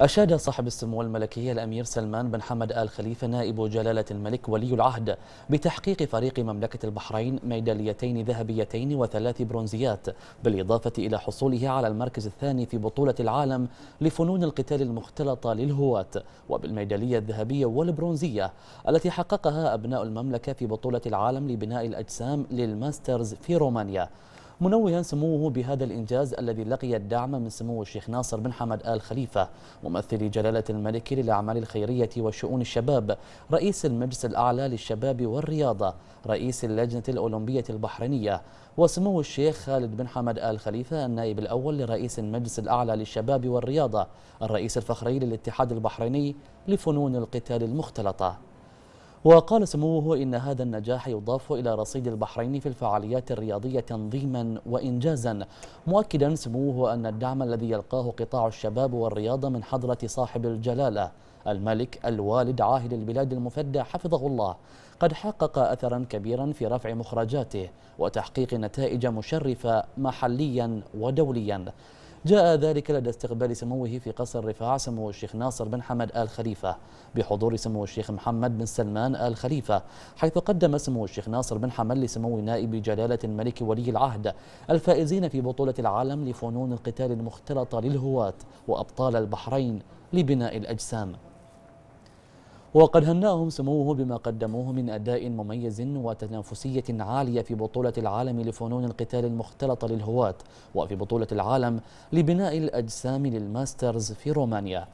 أشاد صاحب السمو الملكي الأمير سلمان بن حمد آل خليفة نائب جلالة الملك ولي العهد بتحقيق فريق مملكة البحرين ميداليتين ذهبيتين وثلاث برونزيات بالإضافة إلى حصوله على المركز الثاني في بطولة العالم لفنون القتال المختلطة للهواة وبالميدالية الذهبية والبرونزية التي حققها أبناء المملكة في بطولة العالم لبناء الأجسام للماسترز في رومانيا منوها سموه بهذا الإنجاز الذي لقي الدعم من سمو الشيخ ناصر بن حمد آل خليفة ممثل جلالة الملك للأعمال الخيرية وشؤون الشباب رئيس المجلس الأعلى للشباب والرياضة رئيس اللجنة الأولمبية البحرينية وسمو الشيخ خالد بن حمد آل خليفة النائب الأول لرئيس المجلس الأعلى للشباب والرياضة الرئيس الفخري للاتحاد البحريني لفنون القتال المختلطة وقال سموه إن هذا النجاح يضاف إلى رصيد البحرين في الفعاليات الرياضية تنظيما وإنجازا مؤكدا سموه أن الدعم الذي يلقاه قطاع الشباب والرياضة من حضرة صاحب الجلالة الملك الوالد عاهل البلاد المفدى حفظه الله قد حقق أثرا كبيرا في رفع مخرجاته وتحقيق نتائج مشرفة محليا ودوليا جاء ذلك لدى استقبال سموه في قصر رفاع سمو الشيخ ناصر بن حمد آل خليفة بحضور سمو الشيخ محمد بن سلمان آل خليفة حيث قدم سمو الشيخ ناصر بن حمد لسمو نائب جلالة الملك ولي العهد الفائزين في بطولة العالم لفنون القتال المختلطة للهواة وأبطال البحرين لبناء الأجسام وقد هناهم سموه بما قدموه من أداء مميز وتنافسية عالية في بطولة العالم لفنون القتال المختلطة للهواة وفي بطولة العالم لبناء الأجسام للماسترز في رومانيا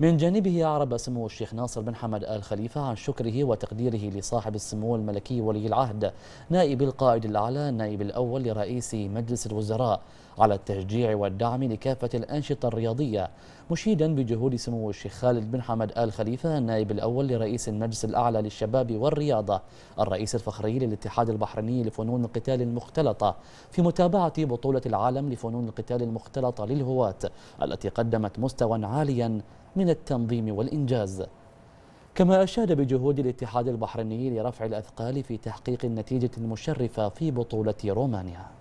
من جانبه أعرب سمو الشيخ ناصر بن حمد آل خليفة عن شكره وتقديره لصاحب السمو الملكي ولي العهد نائب القائد الأعلى النائب الأول لرئيس مجلس الوزراء على التشجيع والدعم لكافة الأنشطة الرياضية مشيدا بجهود سمو الشيخ خالد بن حمد آل خليفة النائب الأول لرئيس المجلس الأعلى للشباب والرياضة الرئيس الفخري للاتحاد البحريني لفنون القتال المختلطة في متابعة بطولة العالم لفنون القتال المختلطة للهواة التي قدمت مستوى عاليا من التنظيم والإنجاز كما أشاد بجهود الاتحاد البحريني لرفع الأثقال في تحقيق النتيجة المشرفة في بطولة رومانيا